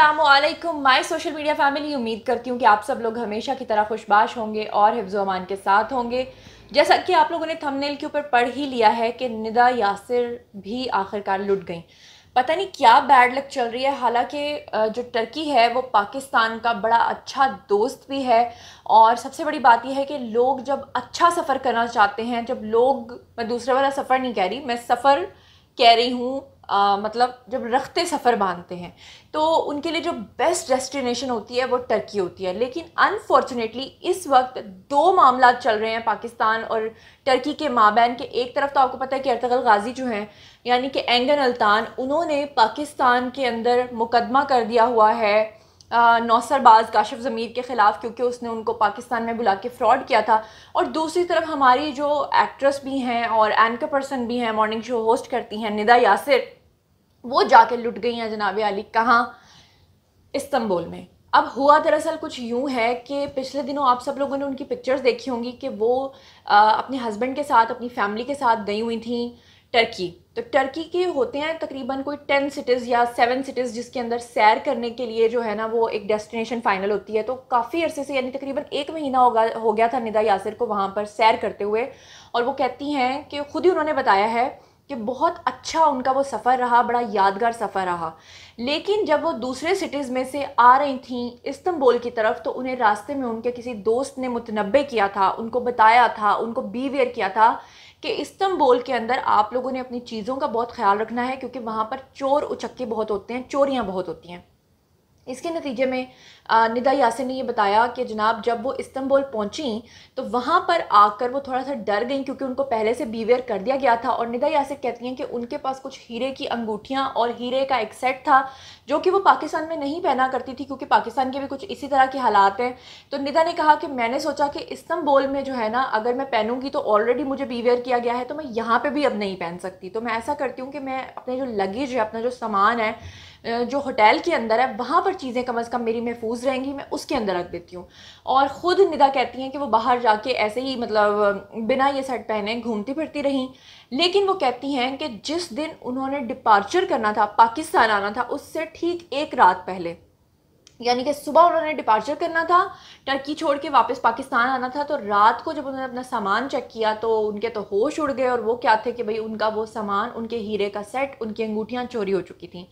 Aslam my social media family उम्मीद करती हूँ कि आप सब लोग हमेशा की तरह खुशबाश होंगे और हिफ्ज़ अमान के साथ होंगे जैसा कि आप लोगों ने थंबनेल के ऊपर पढ़ ही लिया है कि निदा यासिर भी आखिरकार लुट गई पता नहीं क्या बैड लक चल रही है हालांकि जो टर्की है वो पाकिस्तान का बड़ा अच्छा दोस्त भी है और सबसे बड़ी बात यह है कि लोग जब अच्छा सफ़र करना चाहते हैं जब लोग मैं दूसरे वाला सफ़र नहीं कह रही मैं सफ़र कह रही हूँ आ, मतलब जब रखते सफ़र बांधते हैं तो उनके लिए जो बेस्ट डेस्टिनेशन होती है वो टर्की होती है लेकिन अनफॉर्चुनेटली इस वक्त दो मामला चल रहे हैं पाकिस्तान और टर्की के माबैन के एक तरफ तो आपको पता है कि अरतगल गाजी जो हैं यानी कि एंगन अल्तान उन्होंने पाकिस्तान के अंदर मुकदमा कर दिया हुआ है नौसरबाज काशिफ ज़मीर के ख़िलाफ़ क्योंकि उसने उनको पाकिस्तान में बुला के फ़्रॉड किया था और दूसरी तरफ हमारी जो एक्ट्रेस भी हैं और एंकर पर्सन भी हैं मॉर्निंग शो होस्ट करती हैं निदा यासिर वो जाके लुट गई हैं जनाब अली कहाँ इस्तंबुल में अब हुआ दरअसल कुछ यूं है कि पिछले दिनों आप सब लोगों ने उनकी पिक्चर्स देखी होंगी कि वो आ, अपने हस्बैंड के साथ अपनी फैमिली के साथ गई हुई थी टर्की तो टर्की के होते हैं तकरीबन कोई टेन सिटीज़ या सेवन सिटीज़ जिसके अंदर सैर करने के लिए जो है ना वो एक डेस्टिनेशन फ़ाइनल होती है तो काफ़ी अरसे से यानी तकरीबन एक महीना होगा हो गया था निदा यासिर को वहाँ पर सैर करते हुए और वो कहती हैं कि खुद ही उन्होंने बताया है कि बहुत अच्छा उनका वो सफ़र रहा बड़ा यादगार सफ़र रहा लेकिन जब वो दूसरे सिटीज़ में से आ रही थी इस्तंबुल की तरफ तो उन्हें रास्ते में उनके किसी दोस्त ने मुतनबे किया था उनको बताया था उनको बीवेयर किया था कि इस्तंबुल के अंदर आप लोगों ने अपनी चीज़ों का बहुत ख्याल रखना है क्योंकि वहाँ पर चोर उचक्के बहुत होते हैं चोरियाँ बहुत होती हैं इसके नतीजे में निदा यासिन ने ये बताया कि जनाब जब वो इस्तंबुल पहुंची तो वहाँ पर आकर वो थोड़ा सा डर गई क्योंकि उनको पहले से बीवेयर कर दिया गया था और निदा यासिन कहती हैं कि उनके पास कुछ हीरे की अंगूठियाँ और हीरे का एक सेट था जो कि वो पाकिस्तान में नहीं पहना करती थी क्योंकि पाकिस्तान के भी कुछ इसी तरह के हालात हैं तो निदा ने कहा कि मैंने सोचा कि इस्तंबुल में जो है ना अगर मैं पहनूँगी तो ऑलरेडी मुझे बीवेयर किया गया है तो मैं यहाँ पर भी अब नहीं पहन सकती तो मैं ऐसा करती हूँ कि मैं अपने जो लगेज है अपना जो सामान है जो होटल के अंदर है वहाँ पर चीज़ें कम अज़ कम मेरी महफूज रहेंगी मैं उसके अंदर रख देती हूँ और ख़ुद निदा कहती हैं कि वो बाहर जाके ऐसे ही मतलब बिना ये सेट पहने घूमती फिरती रहीं लेकिन वो कहती हैं कि जिस दिन उन्होंने डिपार्चर करना था पाकिस्तान आना था उससे ठीक एक रात पहले यानी कि सुबह उन्होंने डिपार्चर करना था टर्की छोड़ के वापस पाकिस्तान आना था तो रात को जब उन्होंने अपना सामान चेक किया तो उनके तो होश उड़ गए और वो क्या थे कि भाई उनका वो सामान उनके हीरे का सेट उनकी अंगूठियाँ चोरी हो चुकी थी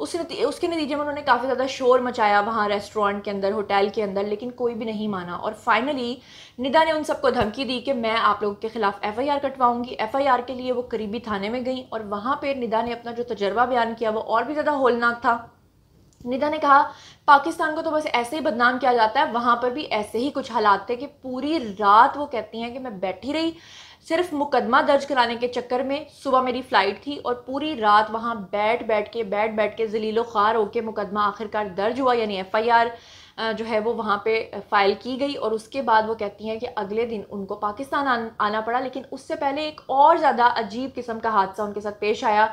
उस नती, उसके नतीजे में उन्होंने काफ़ी ज़्यादा शोर मचाया वहाँ रेस्टोरेंट के अंदर होटल के अंदर लेकिन कोई भी नहीं माना और फाइनली निदा ने उन सबको धमकी दी कि मैं आप लोगों के ख़िलाफ़ एफ़ आई आर कटवाऊँगी एफ़ आई आर के लिए वो करीबी थाने में गई और वहाँ पर निदा ने अपना जो तजर्बा बयान किया वो और भी ज़्यादा होलनाक था निदा ने कहा पाकिस्तान को तो बस ऐसे ही बदनाम किया जाता है वहाँ पर भी ऐसे ही कुछ हालात थे कि पूरी रात वो कहती हैं कि मैं बैठी रही सिर्फ मुकदमा दर्ज कराने के चक्कर में सुबह मेरी फ़्लाइट थी और पूरी रात वहाँ बैठ बैठ के बैठ बैठ के जलीलो ख़ार होकर मुकदमा आखिरकार दर्ज हुआ यानी एफ़ आई आर जो है वो वहाँ पे फ़ाइल की गई और उसके बाद वो कहती हैं कि अगले दिन उनको पाकिस्तान आन, आना पड़ा लेकिन उससे पहले एक और ज़्यादा अजीब किस्म का हादसा उनके साथ पेश आया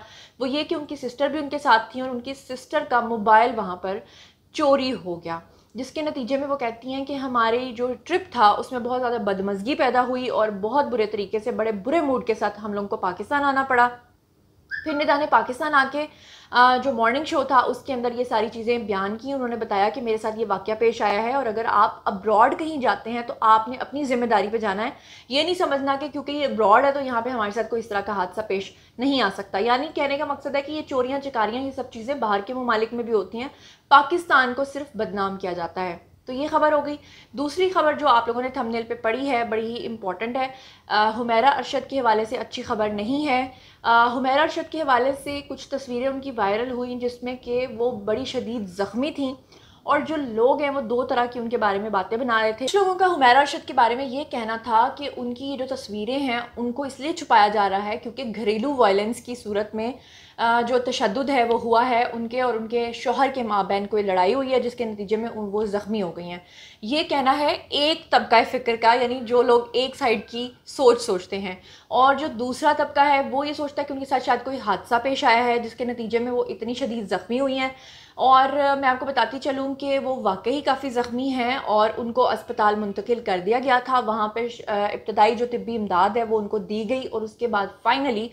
वो ये कि उनकी सिस्टर भी उनके साथ थी और उनकी सिस्टर का मोबाइल वहाँ पर चोरी हो गया जिसके नतीजे में वो कहती हैं कि हमारे जो ट्रिप था उसमें बहुत ज़्यादा बदमजगी पैदा हुई और बहुत बुरे तरीके से बड़े बुरे मूड के साथ हम लोगों को पाकिस्तान आना पड़ा फिर ने पाकिस्तान आके जो मॉर्निंग शो था उसके अंदर ये सारी चीज़ें बयान की उन्होंने बताया कि मेरे साथ ये वाक्य पेश आया है और अगर आप अब्रॉड कहीं जाते हैं तो आपने अपनी जिम्मेदारी पे जाना है ये नहीं समझना कि क्योंकि ये अब्रॉड है तो यहाँ पे हमारे साथ कोई इस तरह का हादसा पेश नहीं आ सकता यानी कहने का मकसद है कि ये चोरियाँ चिकारियाँ ये सब चीज़ें बाहर के ममालिक में भी होती हैं पाकिस्तान को सिर्फ बदनाम किया जाता है तो ये खबर हो गई दूसरी खबर जो आप लोगों ने थंबनेल पे पढ़ी है बड़ी ही इंपॉर्टेंट है हुमैरा अरशद के हवाले से अच्छी खबर नहीं है हुमैरा अरशद के हवाले से कुछ तस्वीरें उनकी वायरल हुई जिसमें कि वो बड़ी शदीद ज़ख्मी थी और जो लोग हैं वो दो तरह की उनके बारे में बातें बना रहे थे कुछ लोगों का हुमैरा अरशद के बारे में ये कहना था कि उनकी जो तस्वीरें हैं उनको इसलिए छुपाया जा रहा है क्योंकि घरेलू वायलेंस की सूरत में जो तशद है वो हुआ है उनके और उनके शोहर के माँ बहन कोई लड़ाई हुई है जिसके नतीजे में वो ज़ख्मी हो गई हैं ये कहना है एक तबका फ़िक्र का यानी जो लोग एक साइड की सोच सोचते हैं और जो दूसरा तबका है वो ये सोचता है कि उनके साथ शायद कोई हादसा पेश आया है जिसके नतीजे में वो इतनी शदीद ज़ख्मी हुई हैं और मैं आपको बताती चलूँ कि वो वाकई काफ़ी ज़ख्मी हैं और उनको अस्पताल मुंतकिल कर दिया गया था वहाँ पर इब्तदाई जो तबी इमदाद है वो उनको दी गई और उसके बाद फ़ाइनली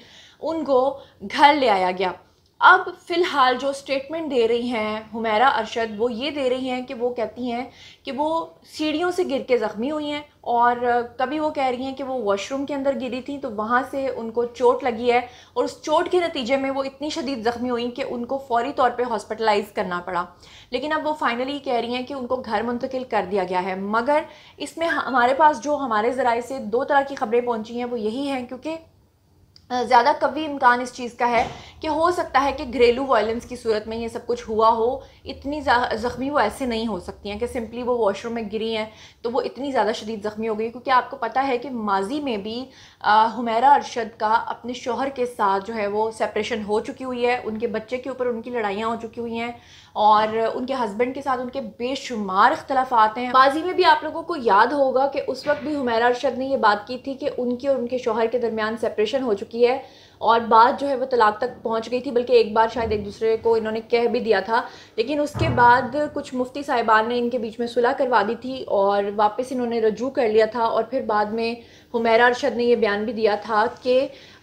उनको घर ले आया गया अब फ़िलहाल जो स्टेटमेंट दे रही हैं हुमैरा अरशद वो ये दे रही हैं कि वो कहती हैं कि वो सीढ़ियों से गिर के ज़ख्मी हुई हैं और कभी वो कह रही हैं कि वो वॉशरूम के अंदर गिरी थी तो वहाँ से उनको चोट लगी है और उस चोट के नतीजे में वो इतनी शदीद ज़ख्मी हुई कि उनको फौरी तौर पे हॉस्पिटलाइज करना पड़ा लेकिन अब वो फाइनली कह रही हैं कि उनको घर मुंतकिल कर दिया गया है मगर इसमें हमारे पास जो हमारे ज़राए से दो तरह की खबरें पहुँची हैं वो यही हैं क्योंकि ज़्यादा कभी इम्कान इस चीज़ का है कि हो सकता है कि घरेलू वायलेंस की सूरत में ये सब कुछ हुआ हो इतनी ज़ख्मी वो ऐसे नहीं हो सकती हैं कि सिंपली वो वॉशरूम में गिरी हैं तो वो इतनी ज़्यादा शदीद ज़ख्मी हो गई क्योंकि आपको पता है कि माजी में भी हुमेरा अरशद का अपने शोहर के साथ जो है वो सेपरेशन हो चुकी हुई है उनके बच्चे के ऊपर उनकी लड़ाइयाँ हो चुकी हुई हैं और उनके हस्बैंड के साथ उनके बेशुमार अख्तलाफात हैं माजी में भी आप लोगों को याद होगा कि उस वक्त भी हुमेरा अरशद ने यह बात की थी कि उनके और उनके शोहर के दरमियान सेपरेशन हो चुकी है है और बात जो है वो तलाक तक पहुंच गई थी बल्कि एक बार शायद एक दूसरे को इन्होंने कह भी दिया था लेकिन उसके बाद कुछ मुफ्ती साहिबान ने इनके बीच में सुलह करवा दी थी और वापस इन्होंने रजू कर लिया था और फिर बाद में हुमेरा अरशद ने ये बयान भी दिया था कि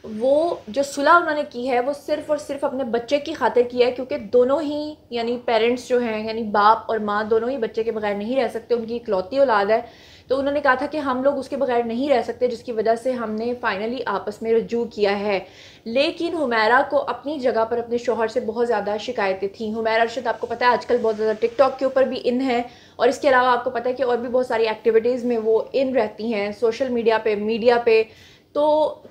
वो जो सुलह उन्होंने की है वो सिर्फ और सिर्फ अपने बच्चे की खातिर की है क्योंकि दोनों ही यानी पेरेंट्स जो हैं यानी बाप और माँ दोनों ही बच्चे के बगैर नहीं रह सकते उनकी इकलौती औलाद है तो उन्होंने कहा था कि हम लोग उसके बगैर नहीं रह सकते जिसकी वजह से हमने फ़ाइनली आपस में रजू किया है लेकिन हुमैरा को अपनी जगह पर अपने शोहर से बहुत ज़्यादा शिकायतें थीं हुमैरा अरशद आपको पता है आजकल बहुत ज़्यादा टिकटॉक के ऊपर भी इन है और इसके अलावा आपको पता है कि और भी बहुत सारी एक्टिविटीज़ में वो इन रहती हैं सोशल मीडिया पर मीडिया पर तो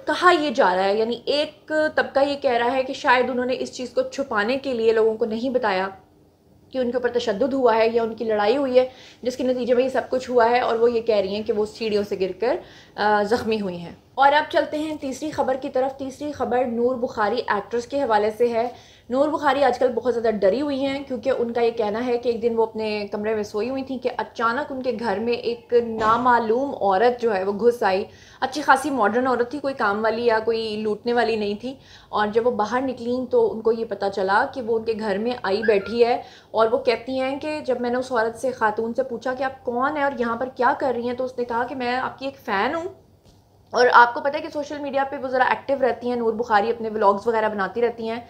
कहा ये जा रहा है यानी एक तबका ये कह रहा है कि शायद उन्होंने इस चीज़ को छुपाने के लिए लोगों को नहीं बताया कि उनके ऊपर तशद हुआ है या उनकी लड़ाई हुई है जिसके नतीजे में ये सब कुछ हुआ है और वो ये कह रही हैं कि वो सीढ़ियों से गिर कर ज़ख्मी हुई हैं और अब चलते हैं तीसरी खबर की तरफ तीसरी खबर नूर बुखारी एक्ट्रेस के हवाले से है नूर बुखारी आजकल बहुत ज़्यादा डरी हुई हैं क्योंकि उनका ये कहना है कि एक दिन वो अपने कमरे में सोई हुई थी कि अचानक उनके घर में एक नामालूम औरत जो है वो घुस आई अच्छी खासी मॉडर्न औरत थी कोई काम वाली या कोई लूटने वाली नहीं थी और जब वो बाहर निकली तो उनको ये पता चला कि वो उनके घर में आई बैठी है और वो कहती हैं कि जब मैंने उस औरत से ख़ातून से पूछा कि आप कौन है और यहाँ पर क्या कर रही हैं तो उसने कहा कि मैं आपकी एक फ़ैन हूँ और आपको पता है कि सोशल मीडिया पे वो ज़रा एक्टिव रहती हैं नूर बुखारी अपने व्लॉग्स वगैरह बनाती रहती हैं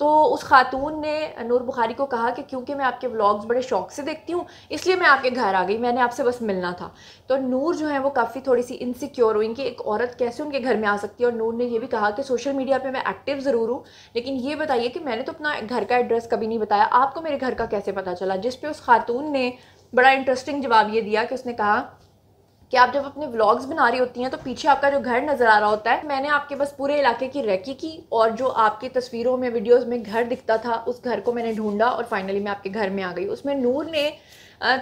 तो उस खातून ने नूर बुखारी को कहा कि क्योंकि मैं आपके व्लॉग्स बड़े शौक से देखती हूँ इसलिए मैं आपके घर आ गई मैंने आपसे बस मिलना था तो नूर जो है वो काफ़ी थोड़ी सी इनसिक्योर हुई कि एक औरत कैसे उनके घर में आ सकती है और नूर ने यह भी कहा कि सोशल मीडिया पर मैं एक्टिव ज़रूर हूँ लेकिन ये बताइए कि मैंने तो अपना घर का एड्रेस कभी नहीं बताया आपको मेरे घर का कैसे पता चला जिस पर उस खातून ने बड़ा इंटरेस्टिंग जवाब ये दिया कि उसने कहा कि आप जब अपने व्लॉग्स बना रही होती हैं तो पीछे आपका जो घर नज़र आ रहा होता है मैंने आपके बस पूरे इलाके की रेकी की और जो आपकी तस्वीरों में वीडियोज़ में घर दिखता था उस घर को मैंने ढूंढा और फाइनली मैं आपके घर में आ गई उसमें नूर ने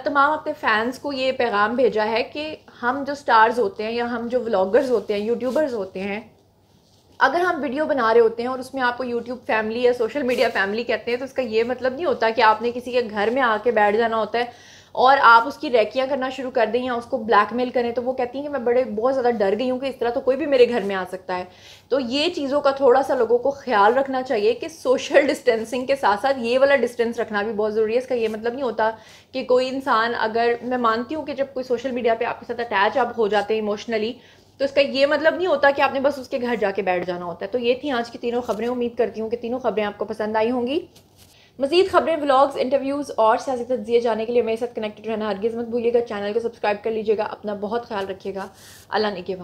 तमाम अपने फ़ैन्स को ये पैगाम भेजा है कि हम जो स्टार्स होते हैं या हम जो व्लॉगर्स होते हैं यूट्यूबर्स होते हैं अगर हम वीडियो बना रहे होते हैं और उसमें आपको यूट्यूब फैमिली या सोशल मीडिया फैमिली कहते हैं तो इसका ये मतलब नहीं होता कि आपने किसी के घर में आके बैठ जाना होता है और आप उसकी रैकियाँ करना शुरू कर दें या उसको ब्लैकमेल करें तो वो कहती हैं कि मैं बड़े बहुत ज़्यादा डर गई हूँ कि इस तरह तो कोई भी मेरे घर में आ सकता है तो ये चीज़ों का थोड़ा सा लोगों को ख्याल रखना चाहिए कि सोशल डिस्टेंसिंग के साथ साथ ये वाला डिस्टेंस रखना भी बहुत ज़रूरी है इसका ये मतलब नहीं होता कि कोई इंसान अगर मैं मानती हूँ कि जब कोई सोशल मीडिया पर आपके साथ अटैच आप हो जाते हैं इमोशनली तो इसका ये मतलब नहीं होता कि आपने बस उसके घर जाके बैठ जाना होता है तो ये थी आज की तीनों खबरें उम्मीद करती हूँ कि तीनों खबरें आपको पसंद आई होंगी मजीद खबरें ब्लॉग्स इंटरव्यूज़ और सियासी तजिए जाने के लिए मेरे साथ कनेक्टेड रहना हरगिज़ मत भूलिएगा चैनल को सब्सक्राइब कर लीजिएगा अपना बहुत ख्याल रखिएगा अल्लाह ने के